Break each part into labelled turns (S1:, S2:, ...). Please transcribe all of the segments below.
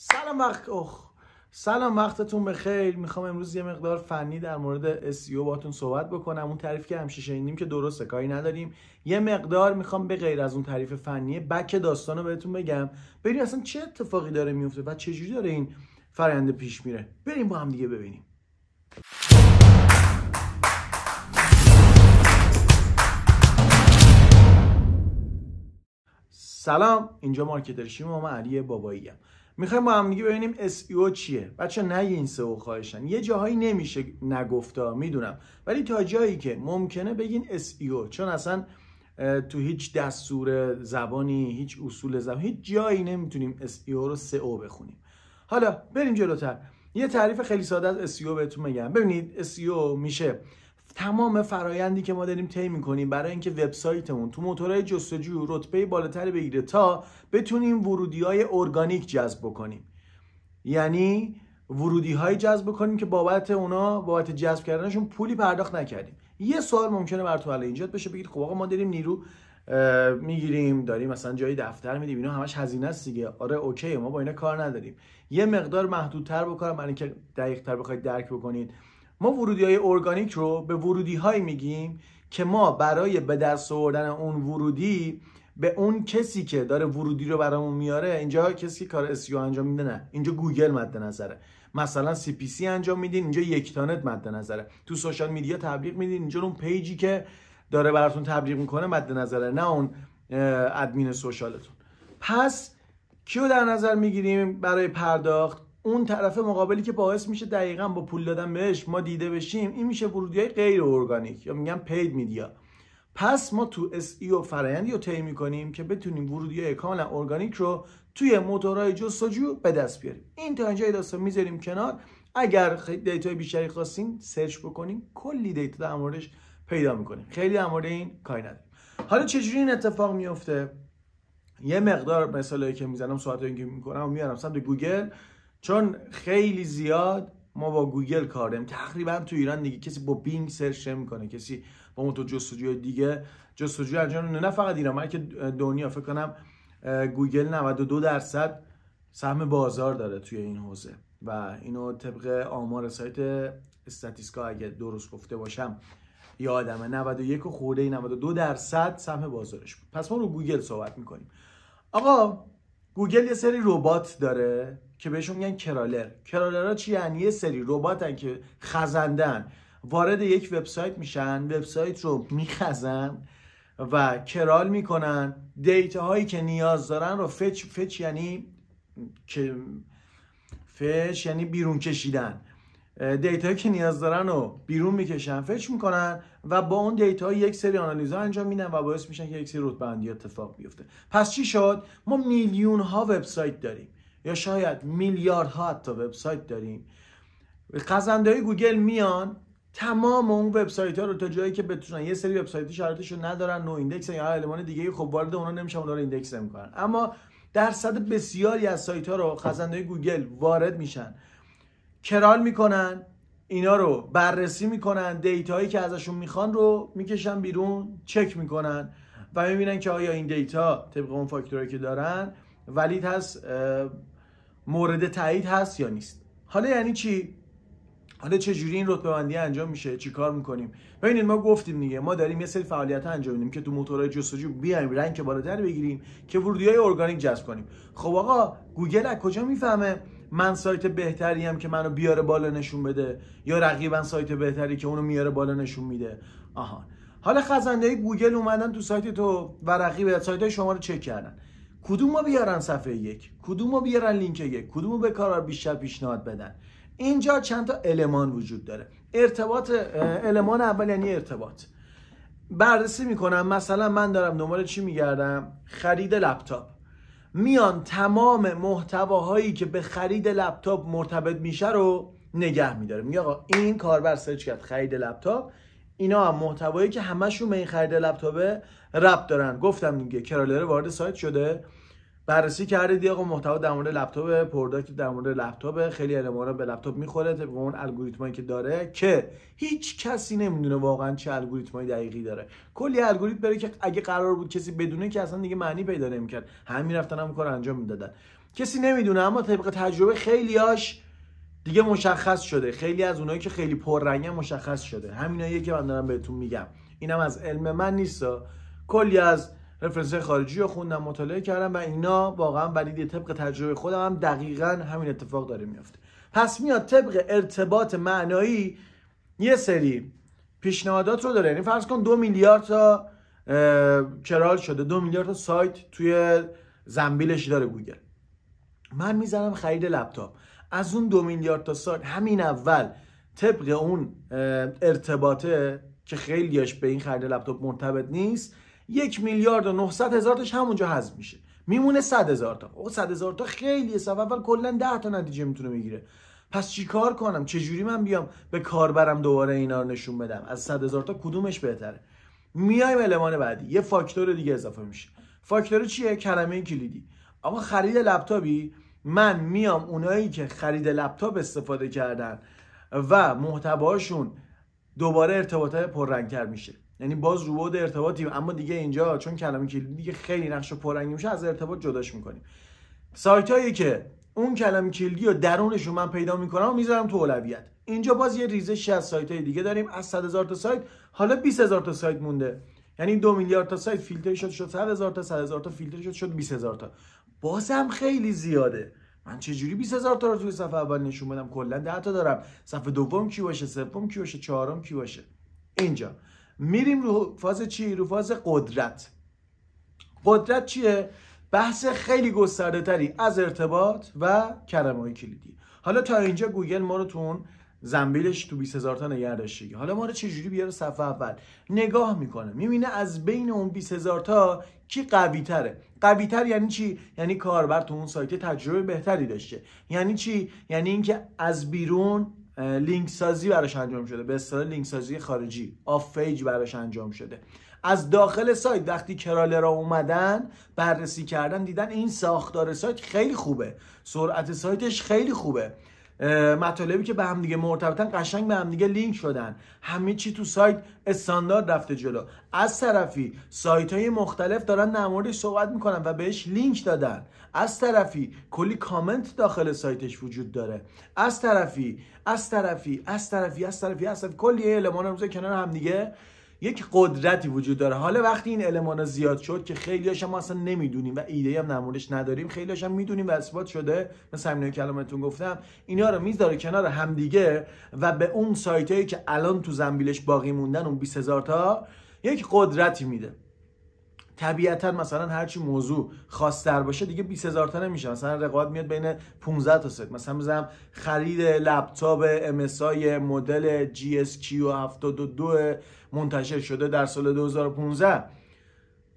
S1: سلام وقت اخ سلام وقتتون بخیر میخوام امروز یه مقدار فنی در مورد SEO باتون صحبت بکنم اون تعریف که همیشه شنیدیم که درسته کاری نداریم یه مقدار میخوام به غیر از اون تعریف فنی بک داستان رو بهتون بگم ببینیم اصلا چه اتفاقی داره میفته و چجوری داره این فرآیند پیش میره بریم با هم دیگه ببینیم سلام اینجا مارکتر شیم و من علی باباییم میخوایم با هم ببینیم SEO چیه بچه نه این سئو خواهشن یه جاهایی نمیشه نگفتا میدونم ولی تا جایی که ممکنه بگین SEO چون اصلا تو هیچ دستور زبانی هیچ اصول زبانی هیچ جایی نمیتونیم SEO رو SEO بخونیم حالا بریم جلوتر یه تعریف خیلی ساده از SEO بهتون میگم ببینید SEO میشه تمام فرایندی که ما داریم طی میکنیم برای اینکه وبسایتمون تو موتورهای جستجو رتبه بالاتری بگیره تا بتونیم ورودی های ارگانیک جذب بکنیم یعنی ورودی های جذب بکنیم که بابت اونا بابت جذب کردنشون پولی پرداخت نکردیم یه سوال ممکنه براتون الان اینجا بشه بگید خب آقا ما داریم نیرو میگیریم داریم مثلا جایی دفتر میدیم اینا همش هزینه است دیگه آره اوکی ما با اینا کار نداریم یه مقدار محدودتر بکنم برای اینکه دقیقتر بخواید درک بکنید ما ورودی های ارگانیک رو به ورودی هایی میگیم که ما برای به دست آوردن اون ورودی به اون کسی که داره ورودی رو برامون میاره اینجا کسی کار اسیو e انجام میده نه اینجا گوگل مد نظره مثلا سی پی سی انجام میدین اینجا یکتانت مد نظره تو سوشال میدیا تبلیغ میدین اینجا اون پیجی که داره براتون تبلیغ میکنه مد نظره نه اون ادمین سوشالتون پس کیو در نظر میگیریم برای پرداخت اون طرف مقابلی که باعث میشه دقیقا با پول دادن بهش ما دیده بشیم این میشه ورودی های غیر ارگانیک یا میگن پید میدیا پس ما تو اس ای و فرایندی رو طی میکنیم که بتونیم ورودی های کاملا ارگانیک رو توی موتورهای جستجو به دست بیاریم این تا اینجا داستان میذاریم کنار اگر دیتای بیشتری خواستین سرچ بکنیم کلی دیتا در موردش پیدا میکنیم خیلی در مورد این کاری نداریم حالا چجوری این اتفاق میفته یه مقدار مثالی که میزنم صحبت اینکه میکنم و میارم سمت گوگل چون خیلی زیاد ما با گوگل کاریم تقریبا تو ایران دیگه کسی با بینگ سرچ میکنه کسی با موتور جستجوی دیگه جستجو انجام نه فقط ایران من که دنیا فکر کنم گوگل 92 درصد سهم بازار داره توی این حوزه و اینو طبق آمار سایت استاتیسکا اگه درست گفته باشم یادمه 91 و خورده 92 درصد سهم بازارش بود پس ما رو گوگل صحبت میکنیم آقا گوگل یه سری ربات داره که بهشون میگن کرالر کرالرها چی یعنی یه سری رباتن که خزندن وارد یک وبسایت میشن وبسایت رو میخزن و کرال میکنن دیتا هایی که نیاز دارن رو فچ فچ یعنی که فچ یعنی بیرون کشیدن هایی که نیاز دارن رو بیرون میکشن فچ میکنن و با اون دیتا یک سری آنالیز ها انجام میدن و باعث میشن که یک سری رتبه اتفاق بیفته پس چی شد ما میلیون ها وبسایت داریم یا شاید میلیاردها تا وبسایت داریم های گوگل میان تمام اون وبسایت ها رو تا جایی که بتونن یه سری وبسایت شرایطش رو ندارن نو ایندکس یا المان دیگه خب وارد اونا نمیشن اونا رو ایندکس میکنن اما درصد بسیاری از سایت ها رو های گوگل وارد میشن کرال میکنن اینا رو بررسی میکنن هایی که ازشون میخوان رو میکشن بیرون چک میکنن و میبینن که آیا این دیتا طبق اون فاکتوری که دارن ولید هست مورد تایید هست یا نیست حالا یعنی چی حالا چه جوری این رتبه بندی انجام میشه چیکار میکنیم ببینید ما گفتیم دیگه ما داریم یه سری فعالیت ها انجام میدیم که تو موتورهای جستجو بیایم رنگ بالاتر بگیریم که ورودی های ارگانیک جذب کنیم خب آقا گوگل از کجا میفهمه من سایت بهتریم که منو بیاره بالا نشون بده یا رقیبا سایت بهتری که اونو میاره بالا نشون میده آها حالا خزنده گوگل اومدن تو سایت تو و رقیب سایت شما رو چک کردن کدوم بیارن صفحه یک کدوم بیارن لینک یک کدوم به کارار بیشتر پیشنهاد بدن اینجا چند تا المان وجود داره ارتباط المان اول یعنی ارتباط بررسی میکنم مثلا من دارم دنبال چی میگردم خرید لپتاپ میان تمام محتواهایی که به خرید لپتاپ مرتبط میشه رو نگه میداره میگه آقا این کاربر سرچ کرد خرید لپتاپ اینا هم محتوایی که همشون به این خرید لپتاپه رب دارن گفتم دیگه کرالر وارد سایت شده بررسی کردید آقا محتوا در مورد لپتاپ که در مورد لپتاپ خیلی المانا به لپتاپ میخوره طبق اون الگوریتمایی که داره که هیچ کسی نمیدونه واقعا چه الگوریتمای دقیقی داره کلی الگوریتم بره که اگه قرار بود کسی بدونه که اصلا دیگه معنی پیدا نمیکرد همین میرفتن هم کار انجام میدادن کسی نمیدونه اما طبق تجربه خیلیاش دیگه مشخص شده خیلی از اونایی که خیلی پررنگن مشخص شده همینایی که من دارم بهتون میگم اینم از علم من نیست کلی از رفرنس خارجی رو خوندم مطالعه کردم و اینا واقعا ولید طبق تجربه خودم هم دقیقا همین اتفاق داره میفته پس میاد طبق ارتباط معنایی یه سری پیشنهادات رو داره یعنی فرض کن دو میلیارد تا کرال شده دو میلیارد تا سایت توی زنبیلش داره گوگل من میزنم خرید لپتاپ از اون دو میلیارد تا سایت همین اول طبق اون ارتباطه که خیلیاش به این خرید لپتاپ مرتبط نیست یک میلیارد و 900 هزار تاش همونجا حذف میشه میمونه 100 هزار تا او 100 هزار تا خیلی صف اول کلا 10 تا نتیجه میتونه بگیره پس چیکار کنم چجوری من بیام به کاربرم دوباره اینا رو نشون بدم از 100 هزار تا کدومش بهتره میایم المان بعدی یه فاکتور دیگه اضافه میشه فاکتور چیه کلمه کلیدی اما خرید لپتاپی من میام اونایی که خرید لپتاپ استفاده کردن و محتواشون دوباره ارتباطات پررنگتر میشه یعنی باز رو بود ارتباطی اما دیگه اینجا چون کلمه کلیدی دیگه خیلی نقش پررنگی میشه از ارتباط جداش میکنیم سایت هایی که اون کلمه کلیدی و درونش رو من پیدا میکنم و میذارم تو اولویت اینجا باز یه ریزش از سایت های دیگه داریم از 100 هزار تا سایت حالا 20 هزار تا سایت مونده یعنی دو میلیارد تا سایت فیلتر شد شد 100 هزار تا 100 هزار تا فیلتر شد شد 20 هزار تا بازم خیلی زیاده من چه جوری 20 هزار تا رو توی صفحه اول نشون بدم کلا 10 تا دارم صفحه دوم کی باشه سوم کی باشه چهارم کی باشه اینجا میریم رو فاز چی رو فاز قدرت قدرت چیه بحث خیلی گسترده تری از ارتباط و کلمه های کلیدی حالا تا اینجا گوگل ما رو تون زنبیلش تو 20 هزار تا نگه داشته حالا ما رو چجوری بیاره صفحه اول نگاه میکنه میبینه از بین اون 20 هزار تا کی قوی تره قوی تر یعنی چی یعنی کاربر تو اون سایت تجربه بهتری داشته یعنی چی یعنی اینکه از بیرون لینک سازی براش انجام شده به اصطلاح لینک سازی خارجی آف پیج براش انجام شده از داخل سایت وقتی را اومدن بررسی کردن دیدن این ساختار سایت خیلی خوبه سرعت سایتش خیلی خوبه مطالبی که به هم دیگه مرتبطن قشنگ به هم دیگه لینک شدن همه چی تو سایت استاندارد رفته جلو از طرفی سایت های مختلف دارن در صحبت میکنن و بهش لینک دادن از طرفی کلی کامنت داخل سایتش وجود داره از طرفی از طرفی از طرفی از طرفی از طرفی, از طرفی. کلی المان کنار هم دیگه یک قدرتی وجود داره حالا وقتی این المانا زیاد شد که خیلی هاشم ما اصلا نمیدونیم و ایده هم نمونش نداریم خیلی هاشم میدونیم و اثبات شده مثل همین کلامتون گفتم اینا رو میذاره کنار همدیگه و به اون سایت هایی که الان تو زنبیلش باقی موندن اون هزار تا یک قدرتی میده طبیعتا مثلا هرچی موضوع خاصتر باشه دیگه 20000 تا نمیشه مثلا رقابت میاد بین 15 تا ست مثلا میزنم خرید لپتاپ MSI مدل GSQ72 منتشر شده در سال 2015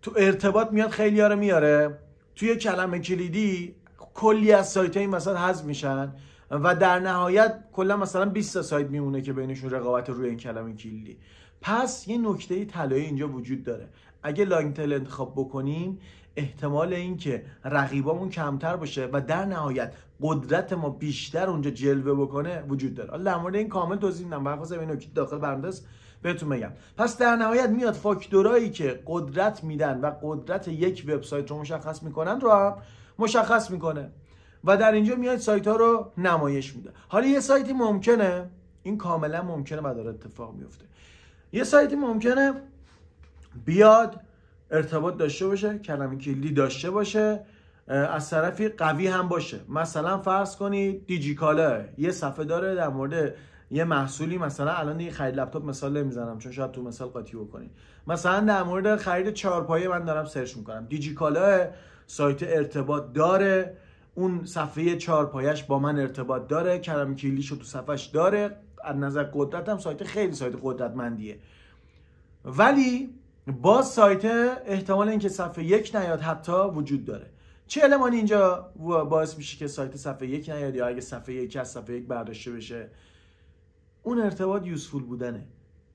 S1: تو ارتباط میاد خیلی آره میاره توی کلمه کلیدی کلی از سایت های مثلا حذف میشن و در نهایت کلا مثلا 20 تا سایت میمونه که بینشون رقابت روی این کلمه کلیدی پس یه نکته طلایی اینجا وجود داره اگه لانگ تیل انتخاب بکنیم احتمال اینکه رقیبامون کمتر باشه و در نهایت قدرت ما بیشتر اونجا جلوه بکنه وجود داره حالا در مورد این کامل توضیح میدم برخواستم اینو که داخل برنامه‌ست بهتون میگم پس در نهایت میاد فاکتورایی که قدرت میدن و قدرت یک وبسایت رو مشخص میکنن رو هم مشخص میکنه و در اینجا میاد سایت ها رو نمایش میده حالا یه سایتی ممکنه این کاملا ممکنه و اتفاق میفته یه سایتی ممکنه بیاد ارتباط داشته باشه کلمه کلیدی داشته باشه از طرفی قوی هم باشه مثلا فرض کنید دیجیکالا یه صفحه داره در مورد یه محصولی مثلا الان یه خرید لپتاپ مثال نمیزنم چون شاید تو مثال قاطی بکنید مثلا در مورد خرید چهارپایه من دارم سرچ میکنم دیجیکالا سایت ارتباط داره اون صفحه چهارپایش با من ارتباط داره کلمه کلیشو تو صفحش داره از نظر قدرتم سایت خیلی سایت قدرتمندیه ولی باز سایت احتمال اینکه صفحه یک نیاد حتی وجود داره چه علمان اینجا باعث میشه که سایت صفحه یک نیاد یا اگه صفحه یک از صفحه یک برداشته بشه اون ارتباط یوزفول بودنه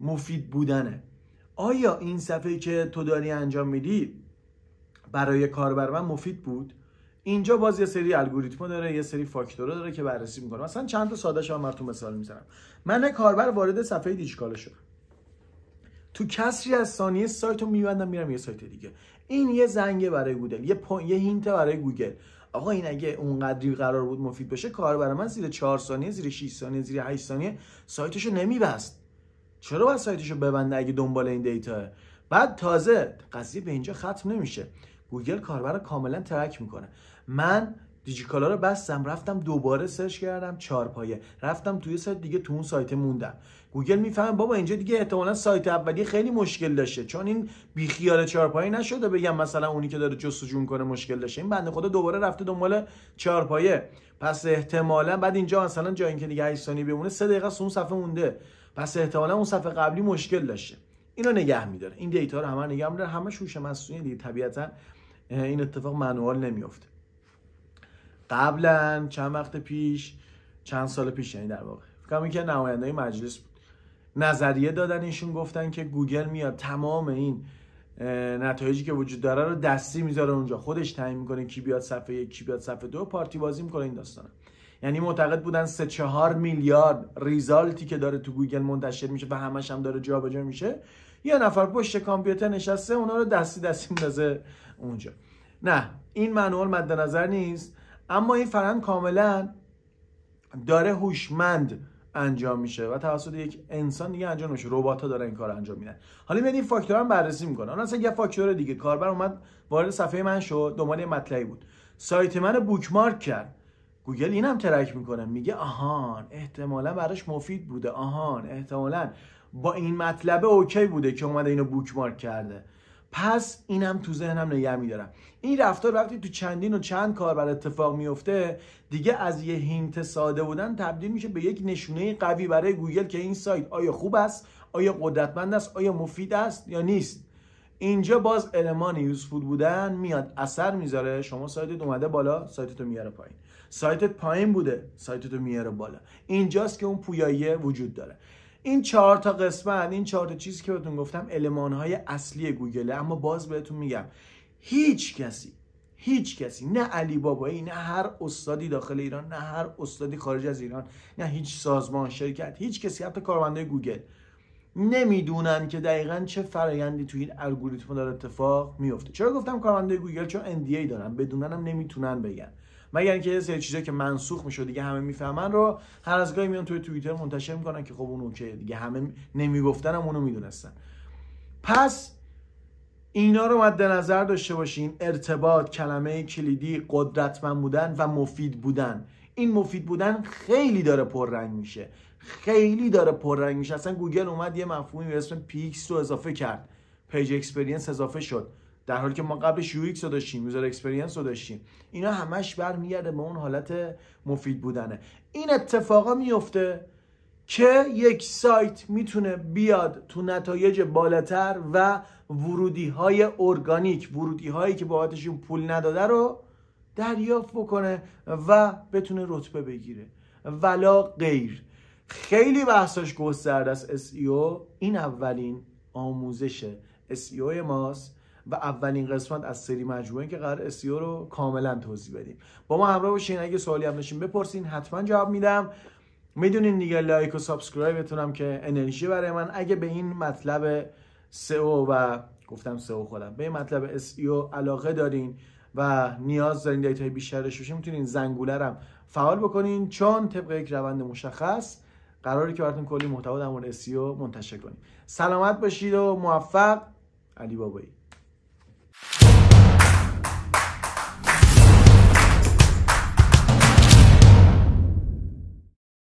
S1: مفید بودنه آیا این صفحه که تو داری انجام میدی برای کاربر من مفید بود اینجا باز یه سری الگوریتم داره یه سری فاکتورا داره که بررسی میکنه مثلا چند تا ساده شما براتون مثال من کاربر وارد صفحه دیجیکال شدم تو کسری از ثانیه سایت رو میبندم میرم یه سایت دیگه این یه زنگه برای گوگل یه پا... یه هینت برای گوگل آقا این اگه اونقدری قرار بود مفید باشه کار برای من زیر 4 ثانیه زیر 6 ثانیه زیر 8 ثانیه سایتشو نمیبست چرا باید سایتشو ببنده اگه دنبال این دیتا بعد تازه قضیه به اینجا ختم نمیشه گوگل کاربر رو کاملا ترک میکنه من دیجیکالا رو بستم رفتم دوباره سرچ کردم چهار پایه رفتم توی سایت دیگه تو اون سایت موندم گوگل میفهمه بابا اینجا دیگه احتمالا سایت اولی خیلی مشکل داشته چون این بیخیال چارپایی نشده بگم مثلا اونی که داره جستجو کنه مشکل داشته این بنده خدا دوباره رفته دنبال چارپایه پس احتمالا بعد اینجا مثلا جایی که دیگه ایستانی بمونه 3 دقیقه اون صفحه مونده پس احتمالا اون صفحه قبلی مشکل داشته اینو نگه میداره این دیتا رو همه نگه میداره همه شوش مصنوعی دیگه طبیعتا این اتفاق منوال نمیفته قبلا چند وقت پیش چند سال پیش یعنی در واقع فکر کنم که نماینده مجلس بود نظریه دادن ایشون گفتن که گوگل میاد تمام این نتایجی که وجود داره رو دستی میذاره اونجا خودش تعیین میکنه کی بیاد صفحه یک کی بیاد صفحه دو پارتی بازی میکنه این داستان یعنی معتقد بودن سه چهار میلیارد ریزالتی که داره تو گوگل منتشر میشه و همش هم داره جابجا میشه یه نفر پشت کامپیوتر نشسته اونا رو دستی دستی میندازه اونجا نه این منوال مد نظر نیست اما این فرند کاملا داره هوشمند انجام میشه و توسط یک انسان دیگه انجام میشه ربات ها دارن این کار انجام میدن حالا میاد این فاکتور هم بررسی میکنه حالا اصلا یه فاکتور دیگه کاربر اومد وارد صفحه من شد دنبال یه مطلبی بود سایت من بوکمارک کرد گوگل اینم ترک میکنه میگه آهان احتمالا براش مفید بوده آهان احتمالا با این مطلب اوکی بوده که اومده اینو بوکمارک کرده پس اینم تو ذهنم نگه میدارم این رفتار وقتی تو چندین و چند کار بر اتفاق میفته دیگه از یه هینت ساده بودن تبدیل میشه به یک نشونه قوی برای گوگل که این سایت آیا خوب است آیا قدرتمند است آیا مفید است یا نیست اینجا باز المان یوزفول بودن میاد اثر میذاره شما سایتت اومده بالا سایتتو میاره پایین سایتت پایین بوده سایتتو میاره بالا اینجاست که اون پویایی وجود داره این چهار تا قسمت این چهار تا چیزی که بهتون گفتم علمان های اصلی گوگله اما باز بهتون میگم هیچ کسی هیچ کسی نه علی بابایی نه هر استادی داخل ایران نه هر استادی خارج از ایران نه هیچ سازمان شرکت هیچ کسی حتی کارمندای گوگل نمیدونن که دقیقا چه فرایندی تو این الگوریتم داره اتفاق میفته چرا گفتم کارمندای گوگل چون NDA دارن بدونن هم نمیتونن بگن مگر اینکه یه سری چیزایی که منسوخ میشه دیگه همه میفهمن رو هر از گاهی میان توی توییتر منتشر میکنن که خب اون اوکی دیگه همه نمیگفتن هم اونو میدونستن پس اینا رو مد نظر داشته باشین ارتباط کلمه کلیدی قدرتمند بودن و مفید بودن این مفید بودن خیلی داره پررنگ میشه خیلی داره پررنگ میشه اصلا گوگل اومد یه مفهومی به اسم پیکس رو اضافه کرد پیج اکسپریانس اضافه شد در حالی که ما قبلش یو ایکس رو داشتیم یوزر اکسپریانس رو داشتیم اینا همش برمیگرده به اون حالت مفید بودنه این اتفاقا میفته که یک سایت میتونه بیاد تو نتایج بالاتر و ورودی های ارگانیک ورودی هایی که بابتشون پول نداده رو دریافت بکنه و بتونه رتبه بگیره ولا غیر خیلی بحثاش گسترده است SEO این اولین آموزش SEO ماست و اولین قسمت از سری مجموعه که قرار اسیو e رو کاملا توضیح بدیم با ما همراه باشین اگه سوالی هم نشین بپرسین حتما جواب میدم میدونین دیگه لایک و بتونم که انرژی برای من اگه به این مطلب سئو e و گفتم سئو e خودم به این مطلب SEO علاقه دارین و نیاز دارین دیتا بیشتر بشه میتونین زنگوله رم فعال بکنین چون طبق یک روند مشخص قراره که براتون کلی محتوا در مورد منتشر کنیم سلامت باشید و موفق علی بابایی